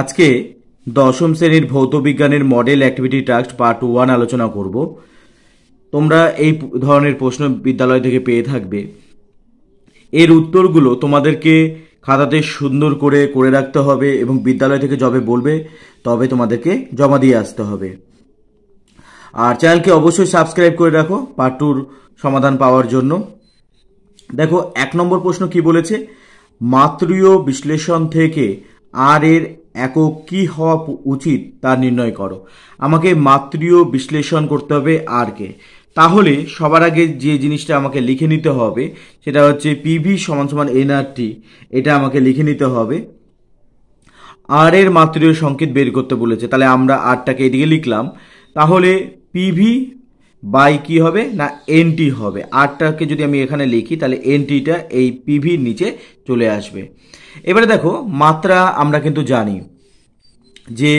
আজকে দশম শ্রেণীর ভৌতবিজ্ঞানের model activity task part one আলোচনা করব তোমরা এই ধরনের প্রশ্ন বিদ্যালয় থেকে পেয়ে থাকবে এর উত্তরগুলো তোমাদেরকে খাতাতে সুন্দর করে করে রাখতে হবে এবং বিদ্যালয় থেকে যবে বলবে তবে তোমাদেরকে জমা দিয়ে আসতে হবে আর চ্যানেলকে অবশ্যই সাবস্ক্রাইব করে রাখো পার্ট টুর সমাধান পাওয়ার জন্য দেখো এক নম্বর প্রশ্ন কি বলেছে মাতৃয় বিশ্লেষণ থেকে আর এর একক কি হওয়া উচিত তা নির্ণয় করো আমাকে মাতৃয় বিশ্লেষণ করতে হবে আর কে তাহলে সবার আগে যে জিনিসটা আমাকে লিখে নিতে হবে সেটা হচ্ছে পিভি সমান সমান এনআরটি এটা আমাকে লিখে নিতে হবে আর এর মাতৃয় সংকেত বের করতে বলেছে তাহলে আমরা আরটাকে এদিকে লিখলাম তাহলে পিভি বাই কি হবে না এনটি হবে আরটাকে যদি আমি এখানে লিখি তাহলে এনটিটা এই পিভির নিচে চলে আসবে এবারে দেখো মাত্রা আমরা কিন্তু জানি যে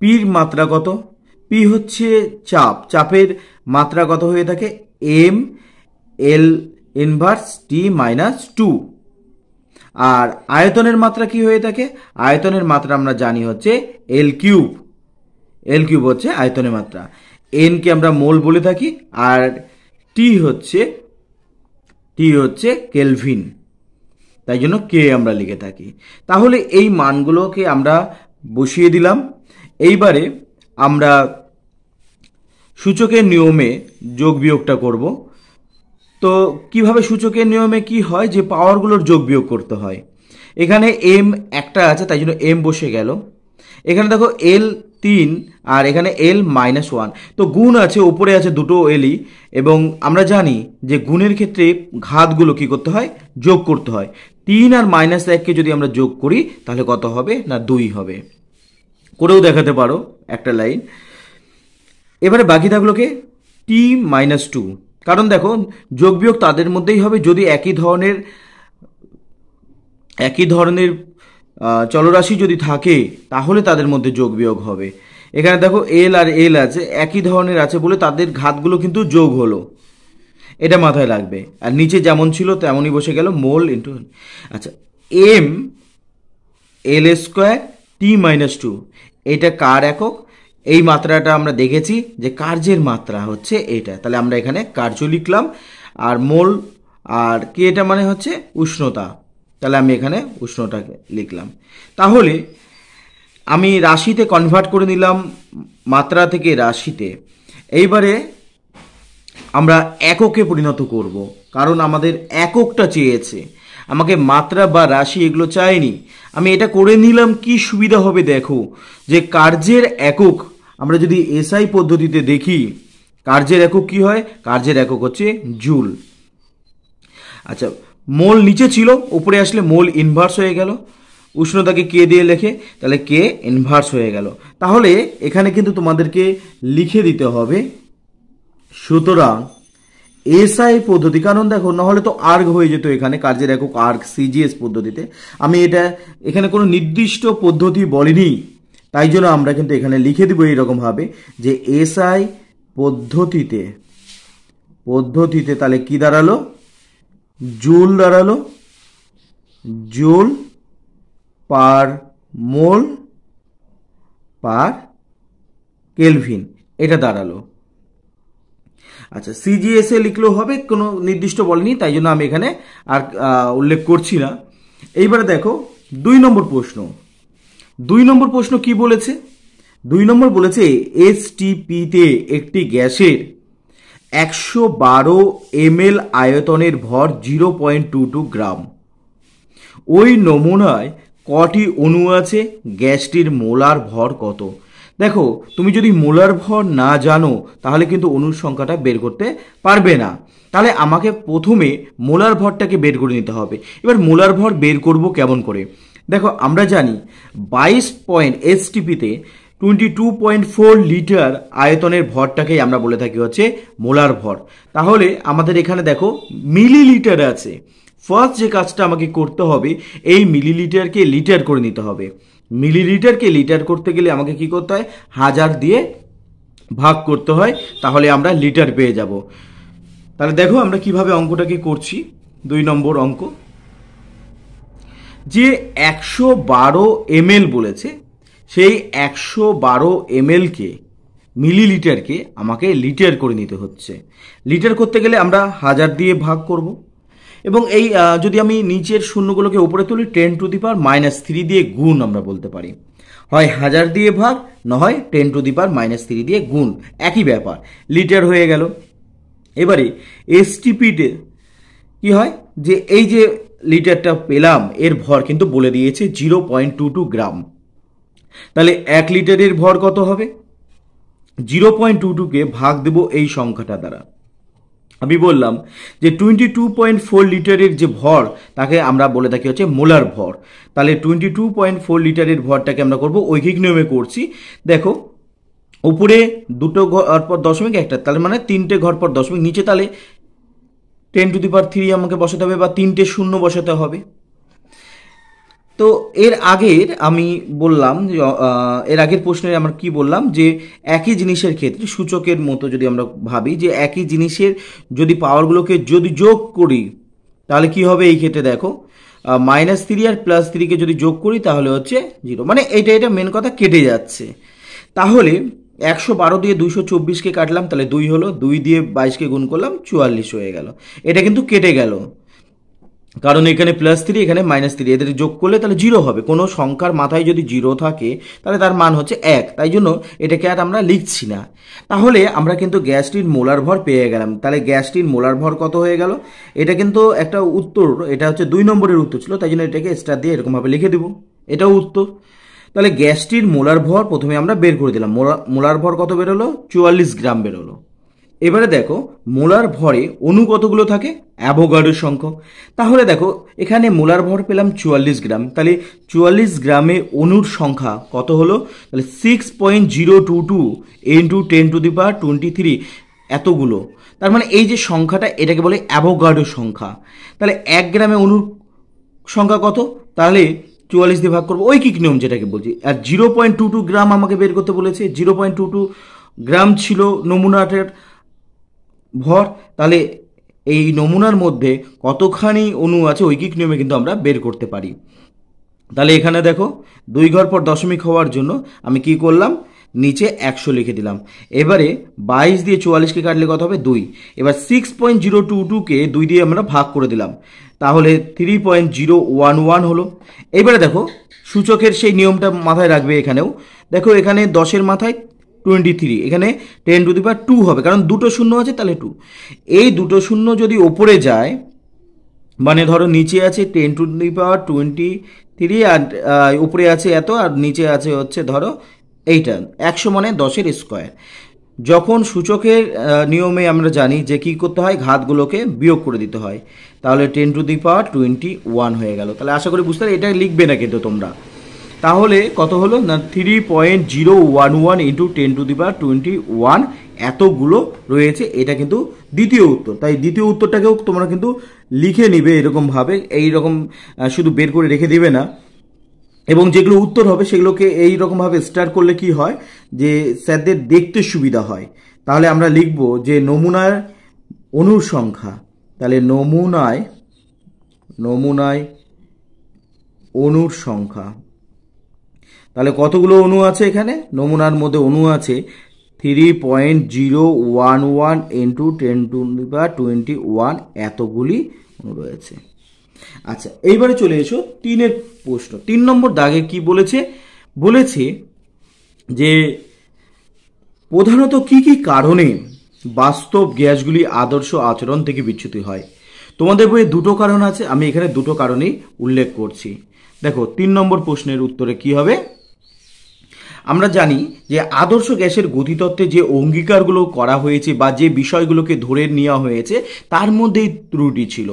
পির মাত্রা কত পি হচ্ছে চাপ চাপের মাত্রা কত হয়ে থাকে M L inverse T minus two আর আয়তনের মাত্রা কি হয়ে থাকে আয়তনের মাত্রা আমরা জানি হচ্ছে এল কিউব এল কিউব হচ্ছে আয়তনের মাত্রা এনকে আমরা মোল বলে থাকি আর টি হচ্ছে টি হচ্ছে কেলভিন তাই জন্য কে আমরা লিখে থাকি তাহলে এই মানগুলোকে আমরা বসিয়ে দিলাম এইবারে আমরা সূচকের নিয়মে যোগ বিয়োগটা করব তো কিভাবে সূচকের নিয়মে কি হয় যে পাওয়ারগুলোর যোগ বিয়োগ করতে হয় এখানে এম একটা আছে তাই জন্য এম বসে গেল এখানে দেখো এল তিন আর এখানে এল মাইনাস ওয়ান তো গুণ আছে ওপরে আছে দুটো এলই এবং আমরা জানি যে গুণের ক্ষেত্রে ঘাতগুলো কি করতে হয় যোগ করতে হয় তিন আর মাইনাস এককে যদি আমরা যোগ করি তাহলে কত হবে না দুই হবে করেও দেখাতে পারো একটা লাইন এবারে বাকি থাকলোকে টি মাইনাস টু কারণ দেখো যোগ বিয়োগ তাদের মধ্যেই হবে যদি একই ধরনের একই ধরনের চলরাশি যদি থাকে তাহলে তাদের মধ্যে যোগ বিয়োগ হবে এখানে দেখো এল আর এল আছে একই ধরনের আছে বলে তাদের ঘাতগুলো কিন্তু যোগ হলো এটা মাথায় লাগবে আর নিচে যেমন ছিল তেমনই বসে গেল মোল ইন্টু আচ্ছা M L square T minus two এটা কার একক এই মাত্রাটা আমরা দেখেছি যে কার্যের মাত্রা হচ্ছে এটা তাহলে আমরা এখানে কার্য লিখলাম আর মোল আর কি এটা মানে হচ্ছে উষ্ণতা তাহলে আমি এখানে উষ্ণটাকে লিখলাম তাহলে আমি রাশিতে কনভার্ট করে নিলাম মাত্রা থেকে রাশিতে এইবারে আমরা এককে পরিণত করব কারণ আমাদের এককটা চেয়েছে আমাকে মাত্রা বা রাশি এগুলো চায়নি আমি এটা করে নিলাম কি সুবিধা হবে দেখো যে কার্যের একক আমরা যদি এসআই পদ্ধতিতে দেখি কার্যের একক কি হয় কার্যের একক হচ্ছে জুল আচ্ছা মোল নিচে ছিল উপরে আসলে মোল ইনভার্স হয়ে গেল উষ্ণতাকে কে দিয়ে লেখে তাহলে কে ইনভার্স হয়ে গেল তাহলে এখানে কিন্তু তোমাদেরকে লিখে দিতে হবে সুতরাং এসআই পদ্ধতি কারণ দেখো নাহলে তো আর্গ হয়ে যেত এখানে কার্যের একক আর্গ সিজিএস পদ্ধতিতে আমি এটা এখানে কোনো নির্দিষ্ট পদ্ধতি বলিনি তাই জন্য আমরা কিন্তু এখানে লিখে দিব এইরকমভাবে যে এসআই পদ্ধতিতে পদ্ধতিতে তাহলে কি দাঁড়ালো জুল দাঁড়ালো জুল পার মোল পার কেলভিন এটা দাঁড়ালো আচ্ছা সিজিএসএ লিখলেও হবে কোনো নির্দিষ্ট বলেনি তাই জন্য আমি এখানে আর উল্লেখ করছি না এইবারে দেখো দুই নম্বর প্রশ্ন দুই নম্বর প্রশ্ন কি বলেছে দুই নম্বর বলেছে এসটিপিতে একটি গ্যাসের একশো বারো এমএল আয়তনের ভর zero point two two gram ওই নমুনায় কটি অণু আছে গ্যাসটির মোলার ভর কত দেখো তুমি যদি মোলার ভর না জানো তাহলে কিন্তু অণুর সংখ্যাটা বের করতে পারবে না তাহলে আমাকে প্রথমে মোলার ভরটাকে বের করে নিতে হবে এবার মোলার ভর বের করব কেমন করে দেখো আমরা জানি বাইশ পয়েন্ট এসটিপিতে twenty two point four litre আয়তনের ভরটাকেই আমরা বলে থাকি হচ্ছে মোলার ভর তাহলে আমাদের এখানে দেখো মিলিলিটার আছে ফার্স্ট যে কাজটা আমাকে করতে হবে এই মিলিলিটারকে লিটার করে নিতে হবে মিলিলিটারকে লিটার করতে গেলে আমাকে কি করতে হয় হাজার দিয়ে ভাগ করতে হয় তাহলে আমরা লিটার পেয়ে যাব তাহলে দেখো আমরা কিভাবে অঙ্কটাকে করছি দুই নম্বর অঙ্ক যে একশো বারো এম বলেছে সেই একশো বারো এমএলকে মিলিলিটারকে আমাকে লিটার করে নিতে হচ্ছে লিটার করতে গেলে আমরা হাজার দিয়ে ভাগ করব এবং এই যদি আমি নিচের শূন্যগুলোকে উপরে তুলি ten to the power minus three দিয়ে গুণ আমরা বলতে পারি হয় হাজার দিয়ে ভাগ না হয় ten to the power minus three দিয়ে গুণ একই ব্যাপার লিটার হয়ে গেল এবারে এসটিপিতে কি হয় যে এই যে লিটারটা পেলাম এর ভর কিন্তু বলে দিয়েছে zero point two two gram তাহলে এক লিটারের ভর কত হবে জিরো পয়েন্ট টু টুকে ভাগ দেব এই সংখ্যাটা দ্বারা আমি বললাম যে টোয়েন্টি টু পয়েন্ট ফোর লিটারের যে ভর তাকে আমরা বলে থাকি হচ্ছে মোলার ভর তাহলে টোয়েন্টি টু পয়েন্ট ফোর লিটারের ভরটাকে আমরা করবো ঐহিক নিয়মে করছি দেখো উপরে দুটো ঘর পর দশমিক একটা তাহলে মানে তিনটে ঘর পর দশমিক নিচে তাহলে ten to the power three আমাকে বসাতে হবে বা তিনটে শূন্য বসাতে হবে তো এর আগের আমি বললাম এর আগের প্রশ্নে আমার কি বললাম যে একই জিনিসের ক্ষেত্রে সূচকের মতো যদি আমরা ভাবি যে একই জিনিসের যদি পাওয়ারগুলোকে যদি যোগ করি তাহলে কি হবে এই ক্ষেত্রে দেখো মাইনাস থ্রি আর প্লাস থ্রিকে যদি যোগ করি তাহলে হচ্ছে জিরো মানে এটা এটা মেন কথা কেটে যাচ্ছে তাহলে একশো বারো দিয়ে দুইশো চব্বিশকে কাটলাম তাহলে দুই হলো দুই দিয়ে বাইশকে গুণ করলাম চুয়াল্লিশ হয়ে গেল এটা কিন্তু কেটে গেল কারণ এখানে প্লাস থ্রি এখানে মাইনাস থ্রি এদের যোগ করলে তাহলে জিরো হবে কোনো সংখ্যার মাথায় যদি জিরো থাকে তাহলে তার মান হচ্ছে এক তাই জন্য এটাকে আর আমরা লিখছি না তাহলে আমরা কিন্তু গ্যাসটির মোলার ভর পেয়ে গেলাম তাহলে গ্যাসটির মোলার ভর কত হয়ে গেল এটা কিন্তু একটা উত্তর এটা হচ্ছে দুই নম্বরের উত্তর ছিল তাই জন্য এটাকে স্টার দিয়ে এরকমভাবে লিখে দেবো এটাও উত্তর তাহলে গ্যাসটির মোলার ভর প্রথমে আমরা বের করে দিলাম মোলার ভর কত বেরোলো চুয়াল্লিশ গ্রাম বেরোলো এবারে দেখো মোলার ভরে অণু কতগুলো থাকে অ্যাভোগাডোর সংখ্যক তাহলে দেখো এখানে মোলার ভর পেলাম চুয়াল্লিশ গ্রাম তাহলে চুয়াল্লিশ গ্রামে অনুর সংখ্যা কত হলো তাহলে six point zero two two into ten to the power twenty three এতগুলো তার মানে এই যে সংখ্যাটা এটাকে বলে অ্যাভোগাডো সংখ্যা তাহলে এক গ্রামে অনুর সংখ্যা কত তাহলে চুয়াল্লিশ দিয়ে ভাগ করবো ওই কিক নিয়ম যেটাকে বলছি আর zero point two two gram আমাকে বের করতে বলেছে zero point two two gram ছিল নমুনাটার ভর তাহলে এই নমুনার মধ্যে কতখানি অণু আছে ঐকিক নিয়মে কিন্তু আমরা বের করতে পারি তাহলে এখানে দেখো দুই ঘর পর দশমিক হওয়ার জন্য আমি কি করলাম নিচে একশো লিখে দিলাম এবারে বাইশ দিয়ে চুয়াল্লিশকে কাটলে কত হবে দুই এবার সিক্স পয়েন্ট জিরো টু টুকে দুই দিয়ে আমরা ভাগ করে দিলাম তাহলে three point zero one one হলো এবারে দেখো সূচকের সেই নিয়মটা মাথায় রাখবে এখানেও দেখো এখানে দশের মাথায় টোয়েন্টি থ্রি এখানে ten to the power two হবে কারণ দুটো শূন্য আছে তাহলে টু এই দুটো শূন্য যদি ওপরে যায় মানে ধরো নিচে আছে ten to the power twenty three আর ওপরে আছে এত আর নিচে আছে হচ্ছে ধরো এইটা একশো মানে দশের স্কোয়ার যখন সূচকের নিয়মে আমরা জানি যে কি করতে হয় ঘাতগুলোকে বিয়োগ করে দিতে হয় তাহলে ten to the power twenty one হয়ে গেল তাহলে আশা করি বুঝতে এটা লিখবে না কিন্তু তোমরা তাহলে কত হলো না three point zero one one into ten to the power twenty one এতগুলো রয়েছে এটা কিন্তু দ্বিতীয় উত্তর তাই দ্বিতীয় উত্তরটাকেও তোমরা কিন্তু লিখে নিবে এরকমভাবে এইরকম শুধু বের করে রেখে দিবে না এবং যেগুলো উত্তর হবে সেগুলোকে এই রকমভাবে স্টার্ট করলে কি হয় যে স্যারদের দেখতে সুবিধা হয় তাহলে আমরা লিখব যে নমুনার অনুসংখ্যা তাহলে নমুনায় নমুনায় অনুর সংখ্যা তাহলে কতগুলো অণু আছে এখানে নমুনার মধ্যে অণু আছে three point zero one one into ten to বা টোয়েন্টি ওয়ান এতগুলি অণু রয়েছে আচ্ছা এইবারে চলে এসো তিনের প্রশ্ন তিন নম্বর দাগে কি বলেছে বলেছে যে প্রধানত কি কি কারণে বাস্তব গ্যাসগুলি আদর্শ আচরণ থেকে বিচ্যুতি হয় তোমাদের বইয়ে দুটো কারণ আছে আমি এখানে দুটো কারণেই উল্লেখ করছি দেখো তিন নম্বর প্রশ্নের উত্তরে কি হবে আমরা জানি যে আদর্শ গ্যাসের গতিতত্ত্বে যে অঙ্গীকারগুলো করা হয়েছে বা যে বিষয়গুলোকে ধরে নেওয়া হয়েছে তার মধ্যেই ত্রুটি ছিল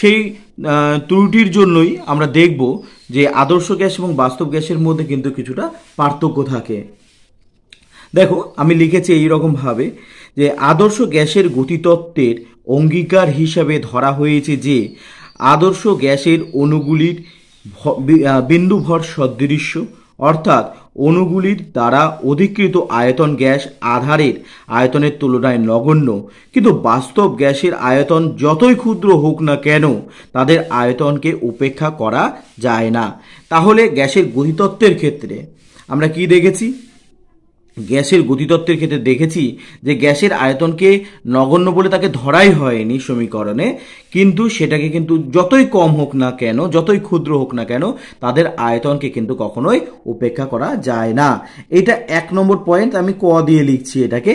সেই ত্রুটির জন্যই আমরা দেখব যে আদর্শ গ্যাস এবং বাস্তব গ্যাসের মধ্যে কিন্তু কিছুটা পার্থক্য থাকে দেখো আমি লিখেছি এইরকমভাবে যে আদর্শ গ্যাসের গতিতত্ত্বের অঙ্গীকার হিসাবে ধরা হয়েছে যে আদর্শ গ্যাসের অণুগুলির বিন্দু ভর সদৃশ্য অর্থাৎ অণুগুলির দ্বারা অধিকৃত আয়তন গ্যাস আধারের আয়তনের তুলনায় নগণ্য কিন্তু বাস্তব গ্যাসের আয়তন যতই ক্ষুদ্র হোক না কেন তাদের আয়তনকে উপেক্ষা করা যায় না তাহলে গ্যাসের গতিতত্ত্বের ক্ষেত্রে আমরা কি দেখেছি গ্যাসের গতিতত্ত্বের ক্ষেত্রে দেখেছি যে গ্যাসের আয়তনকে নগণ্য বলে তাকে ধরাই হয়নি সমীকরণে কিন্তু সেটাকে কিন্তু যতই কম হোক না কেন যতই ক্ষুদ্র হোক না কেন তাদের আয়তনকে কিন্তু কখনোই উপেক্ষা করা যায় না এটা এক নম্বর পয়েন্ট আমি ক দিয়ে লিখছি এটাকে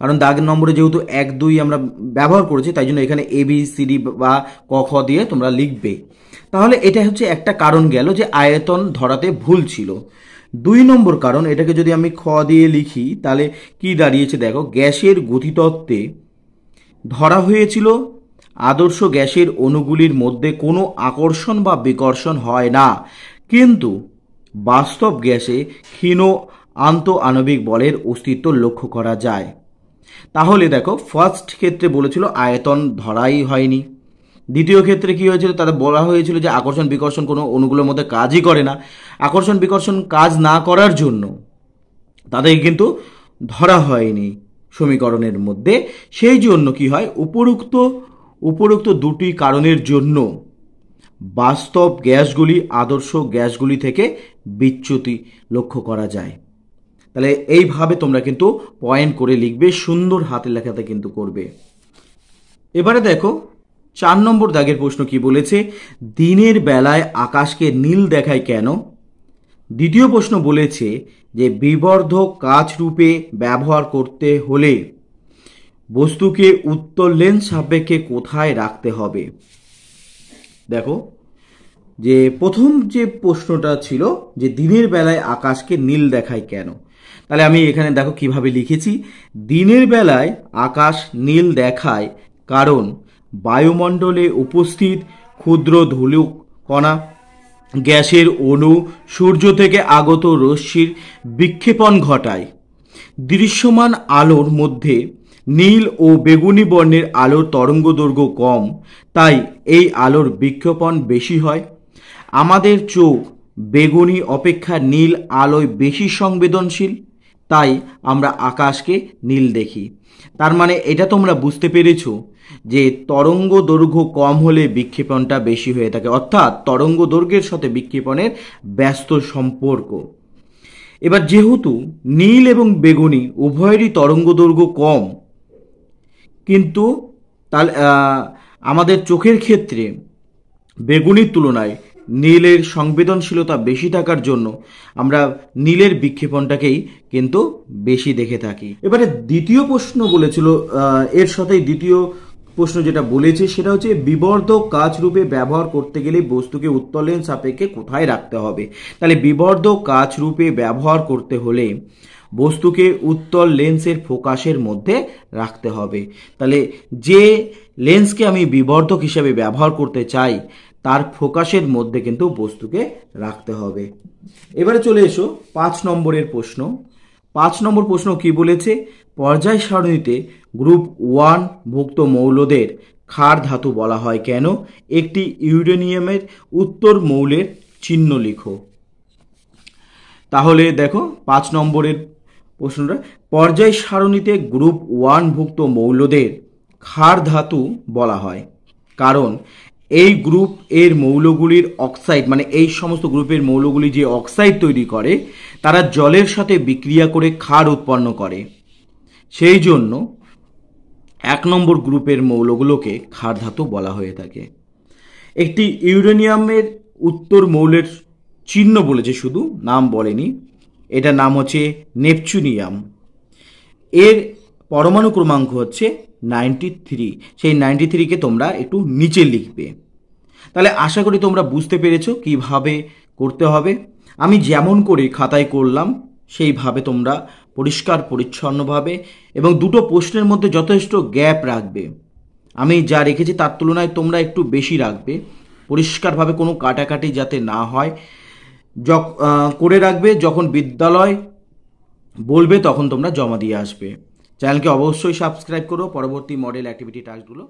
কারণ দাগ নম্বরে যেহেতু এক দুই আমরা ব্যবহার করেছি তাই জন্য এখানে এ বি সি ডি বা ক খ দিয়ে তোমরা লিখবে তাহলে এটা হচ্ছে একটা কারণ গেল যে আয়তন ধরাতে ভুল ছিল দুই নম্বর কারণ এটাকে যদি আমি খ দিয়ে লিখি তাহলে কি দাঁড়িয়েছে দেখো গ্যাসের গতিতত্ত্বে ধরা হয়েছিল আদর্শ গ্যাসের অণুগুলির মধ্যে কোনো আকর্ষণ বা বিকর্ষণ হয় না কিন্তু বাস্তব গ্যাসে ক্ষীণ আন্ত আণবিক বলের অস্তিত্ব লক্ষ্য করা যায় তাহলে দেখো ফার্স্ট ক্ষেত্রে বলেছিল আয়তন ধরাই হয়নি দ্বিতীয় ক্ষেত্রে কি হয়েছিল তাদের বলা হয়েছিল যে আকর্ষণ বিকর্ষণ কোনো অনুগুলোর মধ্যে কাজই করে না আকর্ষণ বিকর্ষণ কাজ না করার জন্য তাদের কিন্তু ধরা হয়নি সমীকরণের মধ্যে সেই জন্য কি হয় উপরুক্ত উপরুক্ত দুটি কারণের জন্য বাস্তব গ্যাসগুলি আদর্শ গ্যাসগুলি থেকে বিচ্যুতি লক্ষ্য করা যায় তাহলে এইভাবে তোমরা কিন্তু পয়েন্ট করে লিখবে সুন্দর হাতের লেখাতে কিন্তু করবে এবারে দেখো চার নম্বর দাগের প্রশ্ন কি বলেছে দিনের বেলায় আকাশকে নীল দেখায় কেন দ্বিতীয় প্রশ্ন বলেছে যে বিবর্ধ কাজ রূপে ব্যবহার করতে হলে বস্তুকে উত্তর লেন্স সাপেক্ষে কোথায় রাখতে হবে দেখো যে প্রথম যে প্রশ্নটা ছিল যে দিনের বেলায় আকাশকে নীল দেখায় কেন তাহলে আমি এখানে দেখো কিভাবে লিখেছি দিনের বেলায় আকাশ নীল দেখায় কারণ বায়ুমণ্ডলে উপস্থিত ক্ষুদ্র কণা গ্যাসের অণু সূর্য থেকে আগত রশ্মির বিক্ষেপণ ঘটায় দৃশ্যমান আলোর মধ্যে নীল ও বেগুনি বর্ণের আলোর তরঙ্গদৈর্ঘ্য কম তাই এই আলোর বিক্ষেপণ বেশি হয় আমাদের চোখ বেগুনি অপেক্ষা নীল আলোয় বেশি সংবেদনশীল তাই আমরা আকাশকে নীল দেখি তার মানে এটা তোমরা বুঝতে পেরেছ যে তরঙ্গ দৈর্ঘ্য কম হলে বিক্ষেপণটা বেশি হয়ে থাকে অর্থাৎ তরঙ্গ দৈর্ঘ্যের সাথে বিক্ষেপণের ব্যস্ত সম্পর্ক এবার যেহেতু নীল এবং বেগুনি উভয়েরই তরঙ্গ দৈর্ঘ্য কম কিন্তু তাহলে আমাদের চোখের ক্ষেত্রে বেগুনির তুলনায় নীলের সংবেদনশীলতা বেশি থাকার জন্য আমরা নীলের বিক্ষেপণটাকেই কিন্তু বেশি দেখে থাকি এবারে দ্বিতীয় প্রশ্ন বলেছিল এর সাথে দ্বিতীয় প্রশ্ন যেটা বলেছে সেটা হচ্ছে বিবর্ধক কাজ রূপে ব্যবহার করতে গেলে বস্তুকে উত্তোলন সাপেক্ষে কোথায় রাখতে হবে তাহলে বিবর্ধক কাজ রূপে ব্যবহার করতে হলে বস্তুকে উত্তল লেন্সের ফোকাসের মধ্যে রাখতে হবে তাহলে যে লেন্সকে আমি বিবর্ধক হিসাবে ব্যবহার করতে চাই তার ফোকাসের মধ্যে কিন্তু বস্তুকে রাখতে হবে এবারে চলে এসো পাঁচ নম্বরের প্রশ্ন পাঁচ নম্বর প্রশ্ন কি বলেছে পর্যায় সারণীতে গ্রুপ ওয়ান ভুক্ত মৌলদের ক্ষার ধাতু বলা হয় কেন একটি ইউরেনিয়ামের উত্তর মৌলের চিহ্ন লিখো তাহলে দেখো পাঁচ নম্বরের প্রশ্নটা পর্যায় সারণীতে গ্রুপ ওয়ান ভুক্ত মৌলদের ক্ষার ধাতু বলা হয় কারণ এই গ্রুপ এর মৌলগুলির অক্সাইড মানে এই সমস্ত গ্রুপের মৌলগুলি যে অক্সাইড তৈরি করে তারা জলের সাথে বিক্রিয়া করে ক্ষার উৎপন্ন করে সেই জন্য এক নম্বর গ্রুপের মৌলগুলোকে ক্ষার ধাতু বলা হয়ে থাকে একটি ইউরেনিয়ামের উত্তর মৌলের চিহ্ন বলেছে শুধু নাম বলেনি এটা নাম হচ্ছে নেপচুনিয়াম এর পরমাণু ক্রমাঙ্ক হচ্ছে নাইনটি থ্রি সেই নাইনটি থ্রিকে তোমরা একটু নিচে লিখবে তাহলে আশা করি তোমরা বুঝতে পেরেছো কিভাবে করতে হবে আমি যেমন করে খাতায় করলাম সেইভাবে তোমরা পরিষ্কার পরিচ্ছন্নভাবে এবং দুটো প্রশ্নের মধ্যে যথেষ্ট গ্যাপ রাখবে আমি যা রেখেছি তার তুলনায় তোমরা একটু বেশি রাখবে পরিষ্কারভাবে কোনো কাটাকাটি যাতে না হয় যক করে রাখবে যখন বিদ্যালয় বলবে তখন তোমরা জমা দিয়ে আসবে চ্যানেলকে অবশ্যই সাবস্ক্রাইব করো পরবর্তী মডেল অ্যাক্টিভিটি টাস্কগুলো